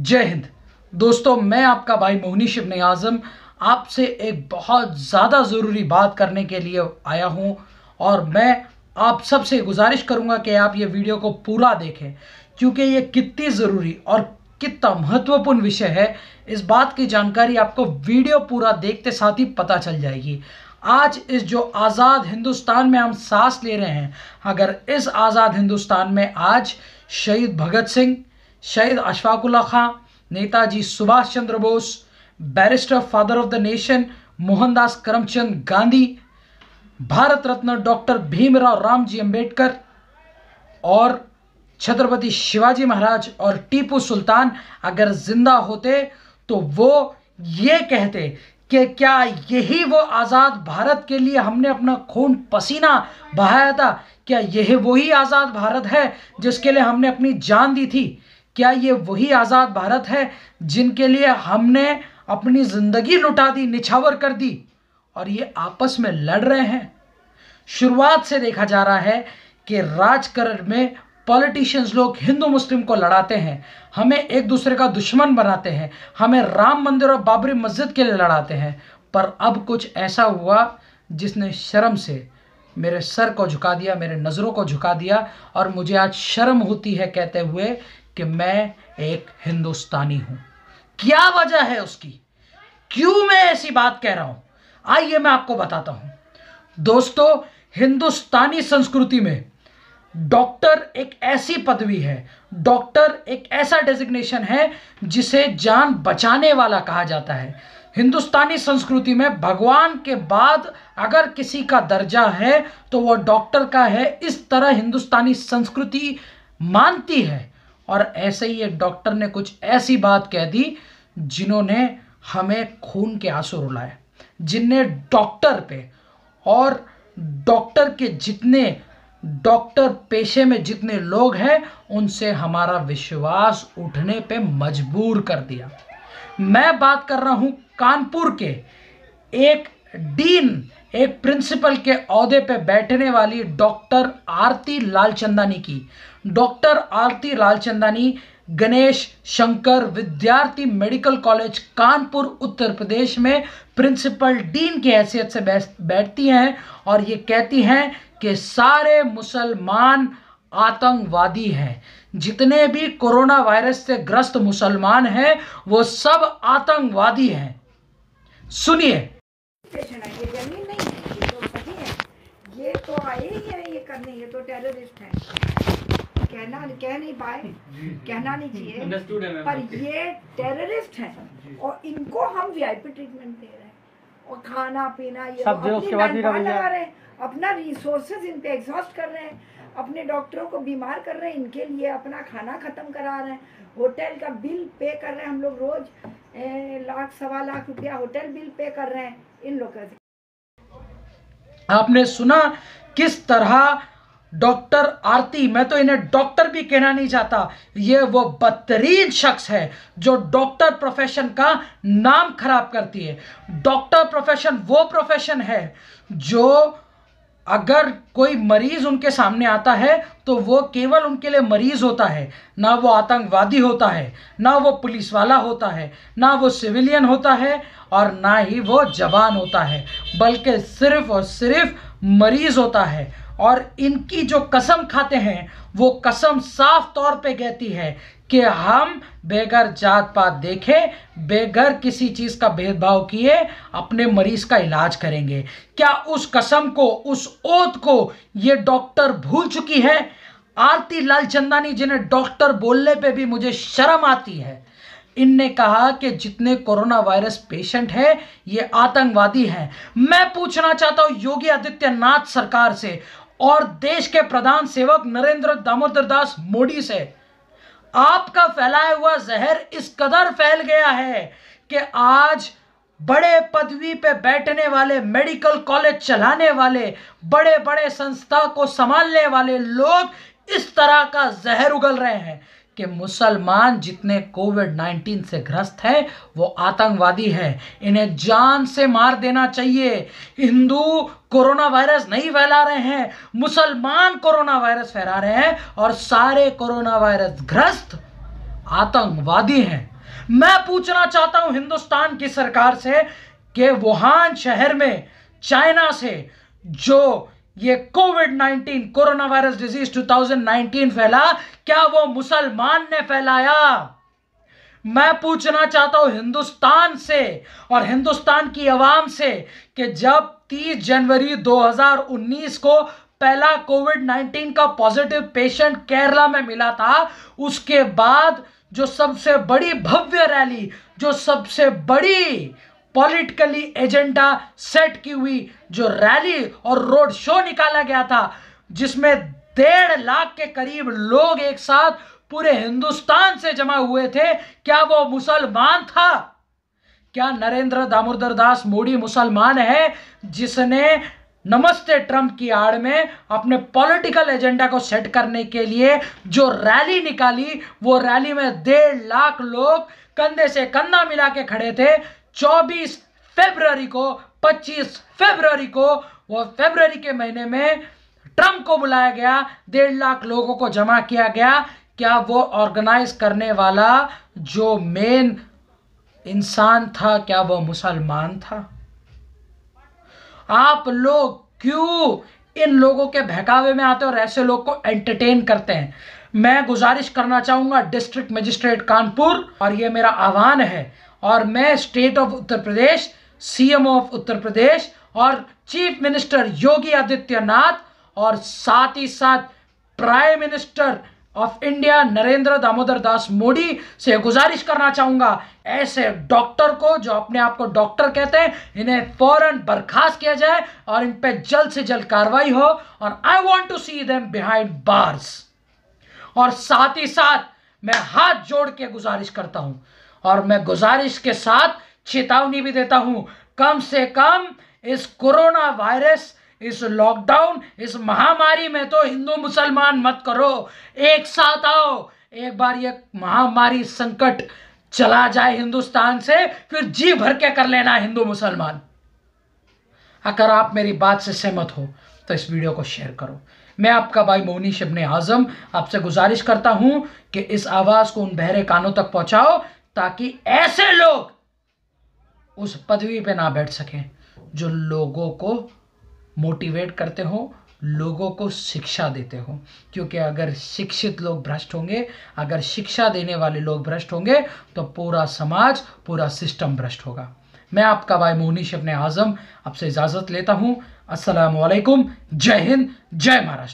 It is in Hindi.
जय हिंद दोस्तों मैं आपका भाई मोहनी शिबन आज़म आपसे एक बहुत ज़्यादा ज़रूरी बात करने के लिए आया हूँ और मैं आप सबसे गुजारिश करूँगा कि आप ये वीडियो को पूरा देखें क्योंकि ये कितनी ज़रूरी और कितना महत्वपूर्ण विषय है इस बात की जानकारी आपको वीडियो पूरा देखते साथ ही पता चल जाएगी आज इस जो आज़ाद हिंदुस्तान में हम सांस ले रहे हैं अगर इस आज़ाद हिंदुस्तान में आज शहीद भगत सिंह शहीद Ashfaqulla Khan Netaji Subhash Chandra Bose barrister father of the nation Mohandas Karamchand Gandhi Bharat Ratna doctor Bhimrao Ramji Ambedkar और छत्रपति शिवाजी महाराज और टीपू सुल्तान अगर जिंदा होते तो वो ये कहते कि क्या यही वो आज़ाद भारत के लिए हमने अपना खून पसीना बहाया था क्या यही वही आज़ाद भारत है जिसके लिए हमने अपनी जान दी थी क्या ये वही आज़ाद भारत है जिनके लिए हमने अपनी ज़िंदगी लुटा दी निछावर कर दी और ये आपस में लड़ रहे हैं शुरुआत से देखा जा रहा है कि राजकरण में पॉलिटिशियंस लोग हिंदू मुस्लिम को लड़ाते हैं हमें एक दूसरे का दुश्मन बनाते हैं हमें राम मंदिर और बाबरी मस्जिद के लिए लड़ाते हैं पर अब कुछ ऐसा हुआ जिसने शर्म से मेरे सर को झुका दिया मेरे नज़रों को झुका दिया और मुझे आज शर्म होती है कहते हुए कि मैं एक हिंदुस्तानी हूं क्या वजह है उसकी क्यों मैं ऐसी बात कह रहा हूं आइए मैं आपको बताता हूं दोस्तों हिंदुस्तानी संस्कृति में डॉक्टर एक ऐसी पदवी है डॉक्टर एक ऐसा डेजिग्नेशन है जिसे जान बचाने वाला कहा जाता है हिंदुस्तानी संस्कृति में भगवान के बाद अगर किसी का दर्जा है तो वह डॉक्टर का है इस तरह हिंदुस्तानी संस्कृति मानती है और ऐसे ही एक डॉक्टर ने कुछ ऐसी बात कह दी जिन्होंने हमें खून के आंसू रुलाए जिनने डॉक्टर पे और डॉक्टर के जितने डॉक्टर पेशे में जितने लोग हैं उनसे हमारा विश्वास उठने पे मजबूर कर दिया मैं बात कर रहा हूं कानपुर के एक डीन एक प्रिंसिपल के अहदे पे बैठने वाली डॉक्टर आरती लालचंदानी की doctor Aarti Lalchandani Ganesh Shankar Vidyarthi medical college Kanpur Uttar Pradesh में प्रिंसिपल डीन की हैसियत से बैठती हैं और ये कहती हैं कि सारे मुसलमान आतंकवादी हैं जितने भी कोरोना वायरस से ग्रस्त मुसलमान हैं वो सब आतंकवादी हैं सुनिए तो ये तो आए ही है ये करने ये तो टेररिस्ट कहना कह नहीं पाए कहना नहीं चाहिए पर ये टेररिस्ट है और इनको हम वीआईपी ट्रीटमेंट दे रहे हैं और खाना पीना ये सब उसके बाद लगा रहे हैं अपना रिसोर्सेज इन पे एग्जॉस्ट कर रहे हैं अपने डॉक्टरों को बीमार कर रहे हैं इनके लिए अपना खाना खत्म करा रहे हैं होटल का बिल पे कर रहे हैं हम लोग रोज लाख सवा लाख रुपया होटल बिल पे कर रहे हैं इन लोगों से आपने सुना किस तरह डॉक्टर आरती मैं तो इन्हें डॉक्टर भी कहना नहीं चाहता ये वो बदतरीन शख्स है जो डॉक्टर प्रोफेशन का नाम खराब करती है डॉक्टर प्रोफेशन वो प्रोफेशन है जो अगर कोई मरीज उनके सामने आता है तो वो केवल उनके लिए मरीज होता है ना वो आतंकवादी होता है ना वो पुलिस वाला होता है ना वो सिविलियन होता है और ना ही वो जवान होता है बल्कि सिर्फ और सिर्फ मरीज होता है और इनकी जो कसम खाते हैं वो कसम साफ तौर पे कहती है कि हम बेघर जात पात देखे बेघर किसी चीज़ का भेदभाव किए अपने मरीज का इलाज करेंगे क्या उस कसम को उस ओत को ये डॉक्टर भूल चुकी है आरती लाल चंदानी जिन्हें डॉक्टर बोलने पे भी मुझे शर्म आती है इनने कहा कि जितने कोरोना वायरस पेशेंट हैं ये आतंकवादी हैं मैं पूछना चाहता हूँ योगी आदित्यनाथ सरकार से और देश के प्रधान सेवक नरेंद्र दामोदर दास मोदी से आपका फैलाया हुआ जहर इस कदर फैल गया है कि आज बड़े पदवी पे बैठने वाले मेडिकल कॉलेज चलाने वाले बड़े बड़े संस्था को संभालने वाले लोग इस तरह का जहर उगल रहे हैं कि मुसलमान जितने कोविड 19 से ग्रस्त हैं वो आतंकवादी हैं इन्हें जान से मार देना चाहिए हिंदू कोरोना वायरस नहीं फैला रहे हैं मुसलमान कोरोना वायरस फैला रहे हैं और सारे कोरोना वायरस ग्रस्त आतंकवादी हैं मैं पूछना चाहता हूं हिंदुस्तान की सरकार से कि वुहान शहर में चाइना से जो ये कोविड 19 कोरोना वायरस डिजीज 2019 फैला क्या वो मुसलमान ने फैलाया मैं पूछना चाहता हूं हिंदुस्तान से और हिंदुस्तान की आवाम से कि जब 30 जनवरी 2019 को पहला कोविड 19 का पॉजिटिव पेशेंट केरला में मिला था उसके बाद जो सबसे बड़ी भव्य रैली जो सबसे बड़ी पॉलिटिकली एजेंडा सेट की हुई जो रैली और रोड शो निकाला गया था जिसमें डेढ़ लाख के करीब लोग एक साथ पूरे हिंदुस्तान से जमा हुए थे क्या वो मुसलमान था क्या नरेंद्र दामोदर दास मोदी मुसलमान है जिसने नमस्ते ट्रंप की आड़ में अपने पॉलिटिकल एजेंडा को सेट करने के लिए जो रैली निकाली वो रैली में डेढ़ लाख लोग कंधे से कंधा मिला के खड़े थे 24 फेबररी को 25 फेबररी को वो फेब्रवरी के महीने में ट्रम्प को बुलाया गया डेढ़ लाख लोगों को जमा किया गया क्या वो ऑर्गेनाइज करने वाला जो मेन इंसान था क्या वो मुसलमान था आप लोग क्यों इन लोगों के बहकावे में आते और ऐसे लोग को एंटरटेन करते हैं मैं गुजारिश करना चाहूंगा डिस्ट्रिक्ट मजिस्ट्रेट कानपुर और ये मेरा आह्वान है और मैं state of Uttar Pradesh CM of Uttar Pradesh और चीफ मिनिस्टर योगी आदित्यनाथ और साथ ही साथ prime minister of India Narendra Damodar Das Modi से गुजारिश करना चाहूंगा ऐसे डॉक्टर को जो अपने आप को डॉक्टर कहते हैं इन्हें फौरन बर्खास्त किया जाए और इन पे जल्द से जल्द कार्रवाई हो और I want to see them behind bars और साथ ही साथ मैं हाथ जोड़ के गुजारिश करता हूं और मैं गुजारिश के साथ चेतावनी भी देता हूँ कम से कम इस कोरोना वायरस इस लॉकडाउन इस महामारी में तो हिंदू मुसलमान मत करो एक साथ आओ एक बार ये महामारी संकट चला जाए हिंदुस्तान से फिर जी भर के कर लेना हिंदू मुसलमान अगर आप मेरी बात से सहमत हो तो इस वीडियो को शेयर करो मैं आपका भाई मोनी शिबन आज़म आपसे गुजारिश करता हूं कि इस आवाज़ को उन बहरे कानों तक पहुंचाओ ताकि ऐसे लोग उस पदवी पे ना बैठ सकें जो लोगों को मोटिवेट करते हो लोगों को शिक्षा देते हो क्योंकि अगर शिक्षित लोग भ्रष्ट होंगे अगर शिक्षा देने वाले लोग भ्रष्ट होंगे तो पूरा समाज पूरा सिस्टम भ्रष्ट होगा मैं आपका भाई मोहनीश अपने आजम आपसे इजाज़त लेता हूँ असलकुम जय हिंद जय महाराष्ट्र